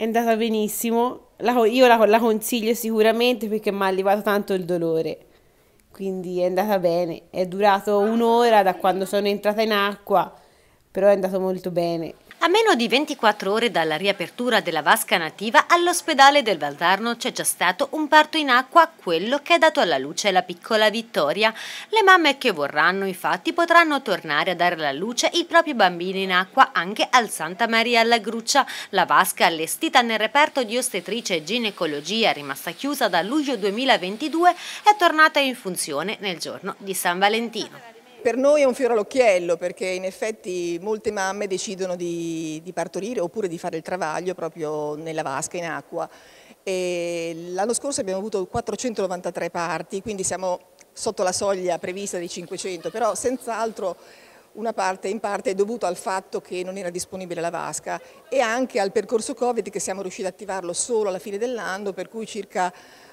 è andata benissimo. La, io la, la, consiglio sicuramente perché mi ha allevato tanto il dolore. Quindi è andata bene. È durato un'ora da quando sono entrata in acqua, però è andato molto bene. A meno di 24 ore dalla riapertura della vasca nativa, all'ospedale del Valdarno c'è già stato un parto in acqua, quello che ha dato alla luce la piccola Vittoria. Le mamme che vorranno infatti potranno tornare a dare alla luce i propri bambini in acqua anche al Santa Maria alla Gruccia, la vasca allestita nel reperto di ostetrice e ginecologia rimasta chiusa da luglio 2022 è tornata in funzione nel giorno di San Valentino. Per noi è un fiore all'occhiello perché in effetti molte mamme decidono di, di, partorire oppure di fare il travaglio proprio nella vasca in acqua. L'anno scorso abbiamo avuto 493 parti, quindi siamo sotto la soglia prevista di 500, però senz'altro una parte in parte è dovuta al fatto che non era disponibile la vasca e anche al percorso Covid che siamo riusciti ad attivarlo solo alla fine dell'anno, per cui circa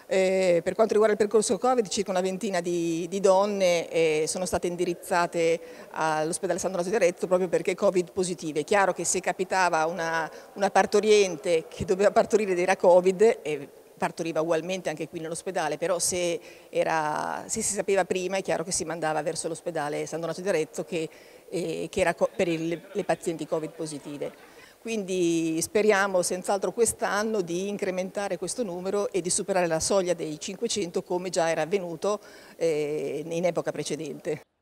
eh, per quanto riguarda il percorso Covid, circa una ventina di, di donne eh, sono state indirizzate all'ospedale San Donato di Arezzo proprio perché Covid positive. È chiaro che se capitava una, una partoriente che doveva partorire ed era Covid, eh, partoriva ugualmente anche qui nell'ospedale, però se, era, se, si sapeva prima è chiaro che si mandava verso l'ospedale San Donato di Arezzo che, eh, che era per il, le pazienti Covid positive. Quindi speriamo senz'altro quest'anno di incrementare questo numero e di superare la soglia dei 500 come già era avvenuto eh, in epoca precedente.